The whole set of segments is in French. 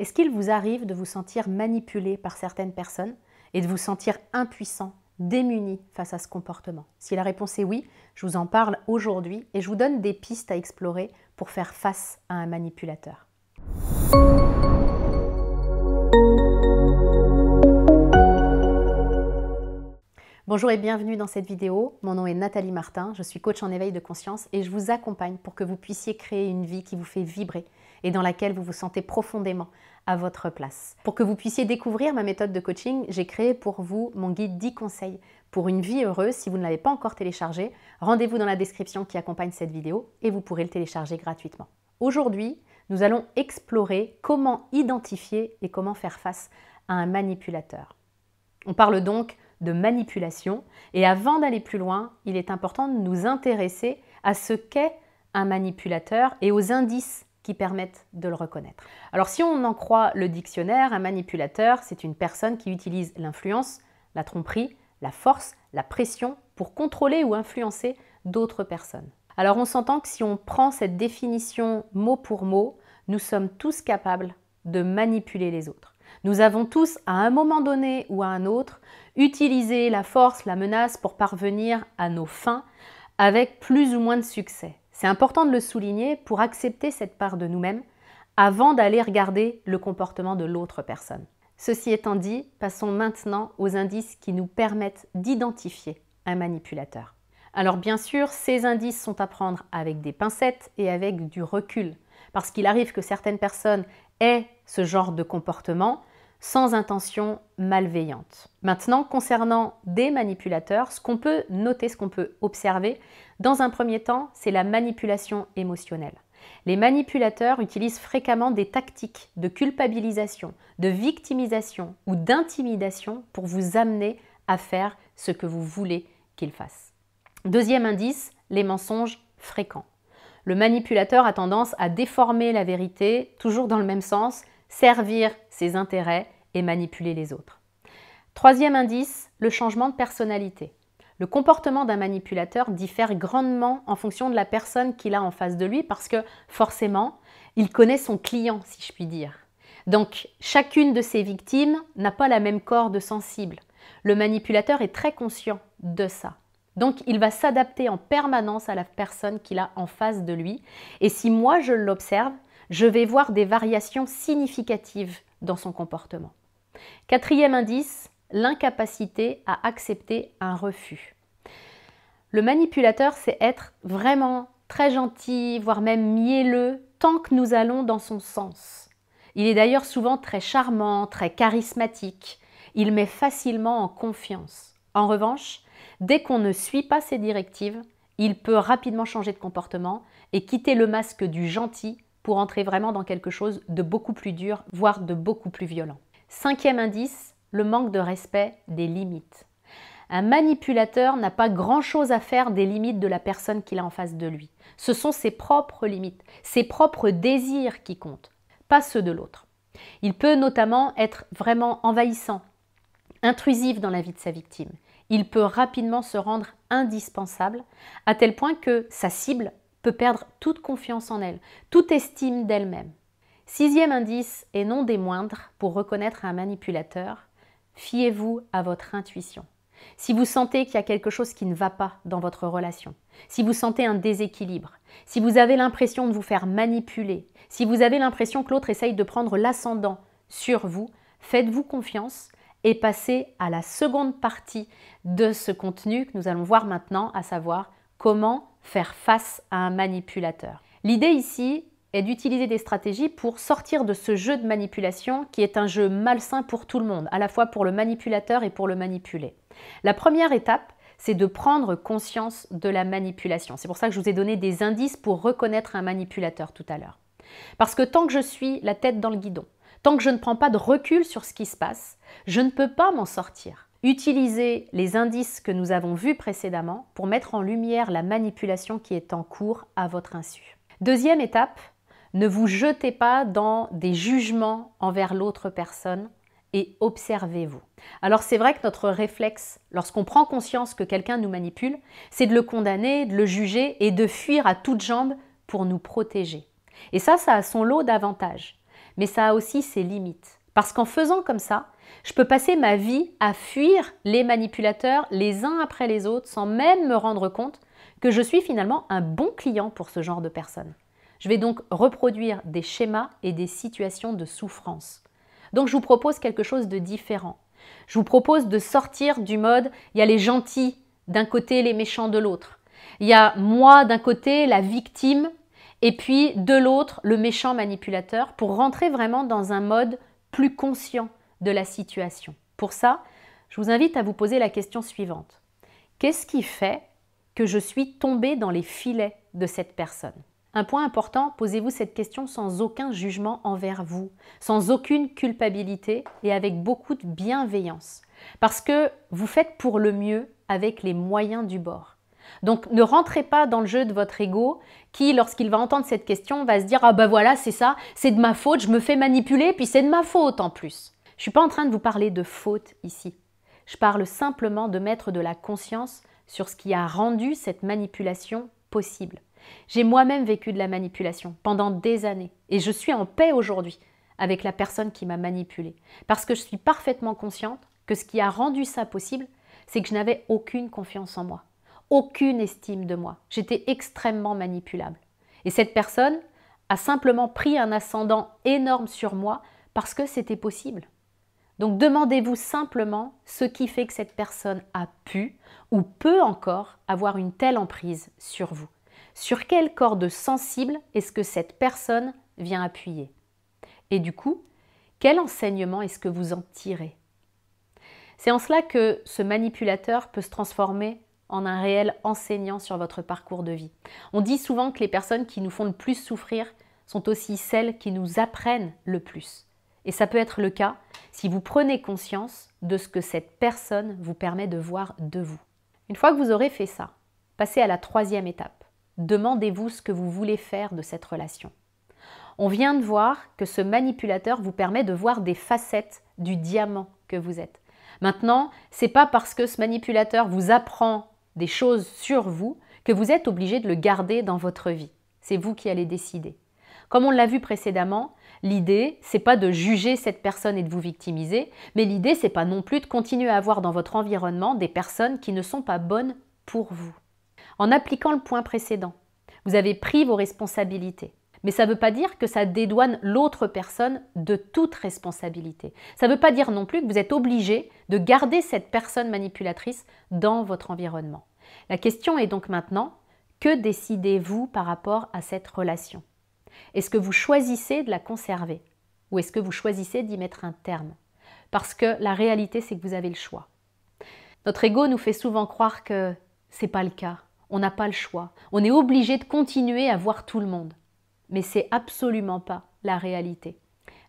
Est-ce qu'il vous arrive de vous sentir manipulé par certaines personnes et de vous sentir impuissant, démuni face à ce comportement Si la réponse est oui, je vous en parle aujourd'hui et je vous donne des pistes à explorer pour faire face à un manipulateur. Bonjour et bienvenue dans cette vidéo. Mon nom est Nathalie Martin, je suis coach en éveil de conscience et je vous accompagne pour que vous puissiez créer une vie qui vous fait vibrer et dans laquelle vous vous sentez profondément à votre place. Pour que vous puissiez découvrir ma méthode de coaching, j'ai créé pour vous mon guide 10 conseils pour une vie heureuse. Si vous ne l'avez pas encore téléchargé, rendez-vous dans la description qui accompagne cette vidéo et vous pourrez le télécharger gratuitement. Aujourd'hui, nous allons explorer comment identifier et comment faire face à un manipulateur. On parle donc de manipulation et avant d'aller plus loin, il est important de nous intéresser à ce qu'est un manipulateur et aux indices qui permettent de le reconnaître. Alors si on en croit le dictionnaire, un manipulateur, c'est une personne qui utilise l'influence, la tromperie, la force, la pression pour contrôler ou influencer d'autres personnes. Alors on s'entend que si on prend cette définition mot pour mot, nous sommes tous capables de manipuler les autres. Nous avons tous, à un moment donné ou à un autre, utilisé la force, la menace pour parvenir à nos fins avec plus ou moins de succès. C'est important de le souligner pour accepter cette part de nous-mêmes avant d'aller regarder le comportement de l'autre personne. Ceci étant dit, passons maintenant aux indices qui nous permettent d'identifier un manipulateur. Alors bien sûr, ces indices sont à prendre avec des pincettes et avec du recul, parce qu'il arrive que certaines personnes aient ce genre de comportement, sans intention malveillante. Maintenant, concernant des manipulateurs, ce qu'on peut noter, ce qu'on peut observer, dans un premier temps, c'est la manipulation émotionnelle. Les manipulateurs utilisent fréquemment des tactiques de culpabilisation, de victimisation ou d'intimidation pour vous amener à faire ce que vous voulez qu'ils fassent. Deuxième indice, les mensonges fréquents. Le manipulateur a tendance à déformer la vérité, toujours dans le même sens, servir ses intérêts et manipuler les autres. Troisième indice, le changement de personnalité. Le comportement d'un manipulateur diffère grandement en fonction de la personne qu'il a en face de lui parce que forcément, il connaît son client, si je puis dire. Donc, chacune de ses victimes n'a pas la même corde sensible. Le manipulateur est très conscient de ça. Donc, il va s'adapter en permanence à la personne qu'il a en face de lui. Et si moi, je l'observe, je vais voir des variations significatives dans son comportement. Quatrième indice, l'incapacité à accepter un refus. Le manipulateur, c'est être vraiment très gentil, voire même mielleux, tant que nous allons dans son sens. Il est d'ailleurs souvent très charmant, très charismatique. Il met facilement en confiance. En revanche, dès qu'on ne suit pas ses directives, il peut rapidement changer de comportement et quitter le masque du gentil pour entrer vraiment dans quelque chose de beaucoup plus dur, voire de beaucoup plus violent. Cinquième indice, le manque de respect des limites. Un manipulateur n'a pas grand-chose à faire des limites de la personne qu'il a en face de lui. Ce sont ses propres limites, ses propres désirs qui comptent, pas ceux de l'autre. Il peut notamment être vraiment envahissant, intrusif dans la vie de sa victime. Il peut rapidement se rendre indispensable, à tel point que sa cible peut perdre toute confiance en elle, toute estime d'elle-même. Sixième indice, et non des moindres, pour reconnaître un manipulateur, fiez-vous à votre intuition. Si vous sentez qu'il y a quelque chose qui ne va pas dans votre relation, si vous sentez un déséquilibre, si vous avez l'impression de vous faire manipuler, si vous avez l'impression que l'autre essaye de prendre l'ascendant sur vous, faites-vous confiance et passez à la seconde partie de ce contenu que nous allons voir maintenant, à savoir comment faire face à un manipulateur. L'idée ici, et d'utiliser des stratégies pour sortir de ce jeu de manipulation qui est un jeu malsain pour tout le monde, à la fois pour le manipulateur et pour le manipulé. La première étape, c'est de prendre conscience de la manipulation. C'est pour ça que je vous ai donné des indices pour reconnaître un manipulateur tout à l'heure. Parce que tant que je suis la tête dans le guidon, tant que je ne prends pas de recul sur ce qui se passe, je ne peux pas m'en sortir. Utilisez les indices que nous avons vus précédemment pour mettre en lumière la manipulation qui est en cours à votre insu. Deuxième étape, ne vous jetez pas dans des jugements envers l'autre personne et observez-vous. Alors c'est vrai que notre réflexe, lorsqu'on prend conscience que quelqu'un nous manipule, c'est de le condamner, de le juger et de fuir à toutes jambes pour nous protéger. Et ça, ça a son lot d'avantages. Mais ça a aussi ses limites. Parce qu'en faisant comme ça, je peux passer ma vie à fuir les manipulateurs les uns après les autres sans même me rendre compte que je suis finalement un bon client pour ce genre de personnes. Je vais donc reproduire des schémas et des situations de souffrance. Donc je vous propose quelque chose de différent. Je vous propose de sortir du mode il y a les gentils d'un côté, les méchants de l'autre. Il y a moi d'un côté, la victime, et puis de l'autre, le méchant manipulateur, pour rentrer vraiment dans un mode plus conscient de la situation. Pour ça, je vous invite à vous poser la question suivante. Qu'est-ce qui fait que je suis tombée dans les filets de cette personne un point important, posez-vous cette question sans aucun jugement envers vous, sans aucune culpabilité et avec beaucoup de bienveillance. Parce que vous faites pour le mieux avec les moyens du bord. Donc ne rentrez pas dans le jeu de votre ego qui, lorsqu'il va entendre cette question, va se dire ⁇ Ah ben voilà, c'est ça, c'est de ma faute, je me fais manipuler, puis c'est de ma faute en plus ⁇ Je ne suis pas en train de vous parler de faute ici. Je parle simplement de mettre de la conscience sur ce qui a rendu cette manipulation possible. J'ai moi-même vécu de la manipulation pendant des années et je suis en paix aujourd'hui avec la personne qui m'a manipulée parce que je suis parfaitement consciente que ce qui a rendu ça possible, c'est que je n'avais aucune confiance en moi, aucune estime de moi. J'étais extrêmement manipulable. Et cette personne a simplement pris un ascendant énorme sur moi parce que c'était possible. Donc demandez-vous simplement ce qui fait que cette personne a pu ou peut encore avoir une telle emprise sur vous. Sur quelle corde sensible est-ce que cette personne vient appuyer Et du coup, quel enseignement est-ce que vous en tirez C'est en cela que ce manipulateur peut se transformer en un réel enseignant sur votre parcours de vie. On dit souvent que les personnes qui nous font le plus souffrir sont aussi celles qui nous apprennent le plus. Et ça peut être le cas si vous prenez conscience de ce que cette personne vous permet de voir de vous. Une fois que vous aurez fait ça, passez à la troisième étape. Demandez-vous ce que vous voulez faire de cette relation. On vient de voir que ce manipulateur vous permet de voir des facettes du diamant que vous êtes. Maintenant, c'est pas parce que ce manipulateur vous apprend des choses sur vous que vous êtes obligé de le garder dans votre vie. C'est vous qui allez décider. Comme on l'a vu précédemment, l'idée, c'est pas de juger cette personne et de vous victimiser, mais l'idée, c'est pas non plus de continuer à avoir dans votre environnement des personnes qui ne sont pas bonnes pour vous en appliquant le point précédent. Vous avez pris vos responsabilités. Mais ça ne veut pas dire que ça dédouane l'autre personne de toute responsabilité. Ça ne veut pas dire non plus que vous êtes obligé de garder cette personne manipulatrice dans votre environnement. La question est donc maintenant, que décidez-vous par rapport à cette relation Est-ce que vous choisissez de la conserver Ou est-ce que vous choisissez d'y mettre un terme Parce que la réalité, c'est que vous avez le choix. Notre ego nous fait souvent croire que c'est pas le cas, on n'a pas le choix. On est obligé de continuer à voir tout le monde. Mais c'est absolument pas la réalité.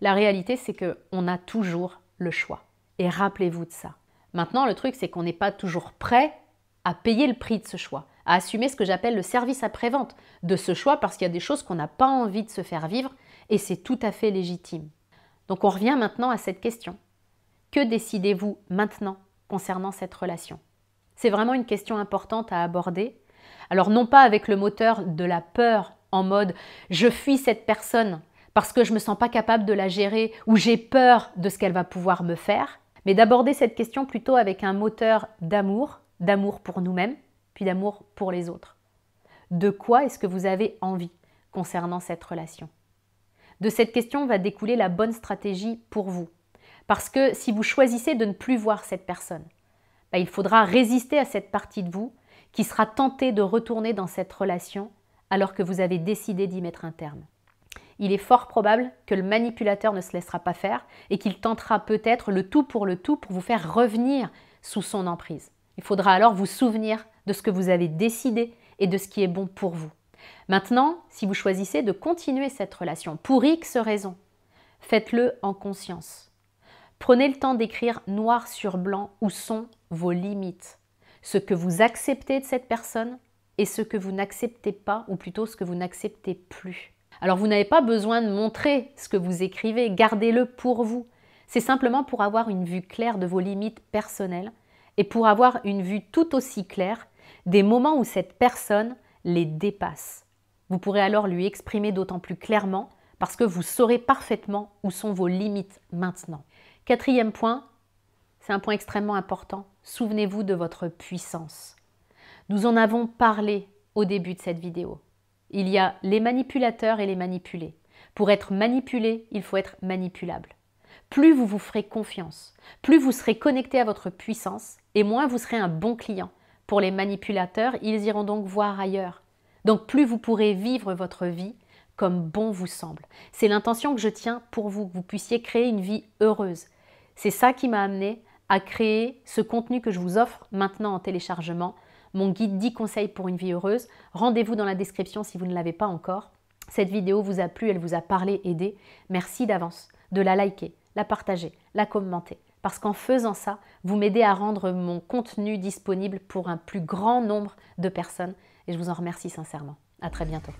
La réalité, c'est qu'on a toujours le choix. Et rappelez-vous de ça. Maintenant, le truc, c'est qu'on n'est pas toujours prêt à payer le prix de ce choix, à assumer ce que j'appelle le service après-vente de ce choix parce qu'il y a des choses qu'on n'a pas envie de se faire vivre et c'est tout à fait légitime. Donc on revient maintenant à cette question. Que décidez-vous maintenant concernant cette relation C'est vraiment une question importante à aborder alors non pas avec le moteur de la peur en mode je fuis cette personne parce que je ne me sens pas capable de la gérer ou j'ai peur de ce qu'elle va pouvoir me faire, mais d'aborder cette question plutôt avec un moteur d'amour, d'amour pour nous-mêmes, puis d'amour pour les autres. De quoi est-ce que vous avez envie concernant cette relation De cette question va découler la bonne stratégie pour vous. Parce que si vous choisissez de ne plus voir cette personne, bah, il faudra résister à cette partie de vous qui sera tenté de retourner dans cette relation alors que vous avez décidé d'y mettre un terme. Il est fort probable que le manipulateur ne se laissera pas faire et qu'il tentera peut-être le tout pour le tout pour vous faire revenir sous son emprise. Il faudra alors vous souvenir de ce que vous avez décidé et de ce qui est bon pour vous. Maintenant, si vous choisissez de continuer cette relation pour X raisons, faites-le en conscience. Prenez le temps d'écrire noir sur blanc où sont vos limites ce que vous acceptez de cette personne et ce que vous n'acceptez pas, ou plutôt ce que vous n'acceptez plus. Alors vous n'avez pas besoin de montrer ce que vous écrivez, gardez-le pour vous. C'est simplement pour avoir une vue claire de vos limites personnelles et pour avoir une vue tout aussi claire des moments où cette personne les dépasse. Vous pourrez alors lui exprimer d'autant plus clairement parce que vous saurez parfaitement où sont vos limites maintenant. Quatrième point, c'est un point extrêmement important. Souvenez-vous de votre puissance. Nous en avons parlé au début de cette vidéo. Il y a les manipulateurs et les manipulés. Pour être manipulé, il faut être manipulable. Plus vous vous ferez confiance, plus vous serez connecté à votre puissance et moins vous serez un bon client. Pour les manipulateurs, ils iront donc voir ailleurs. Donc plus vous pourrez vivre votre vie comme bon vous semble. C'est l'intention que je tiens pour vous, que vous puissiez créer une vie heureuse. C'est ça qui m'a amené à créer ce contenu que je vous offre maintenant en téléchargement, mon guide 10 conseils pour une vie heureuse. Rendez-vous dans la description si vous ne l'avez pas encore. Cette vidéo vous a plu, elle vous a parlé, aidé. Merci d'avance de la liker, la partager, la commenter. Parce qu'en faisant ça, vous m'aidez à rendre mon contenu disponible pour un plus grand nombre de personnes. Et je vous en remercie sincèrement. À très bientôt.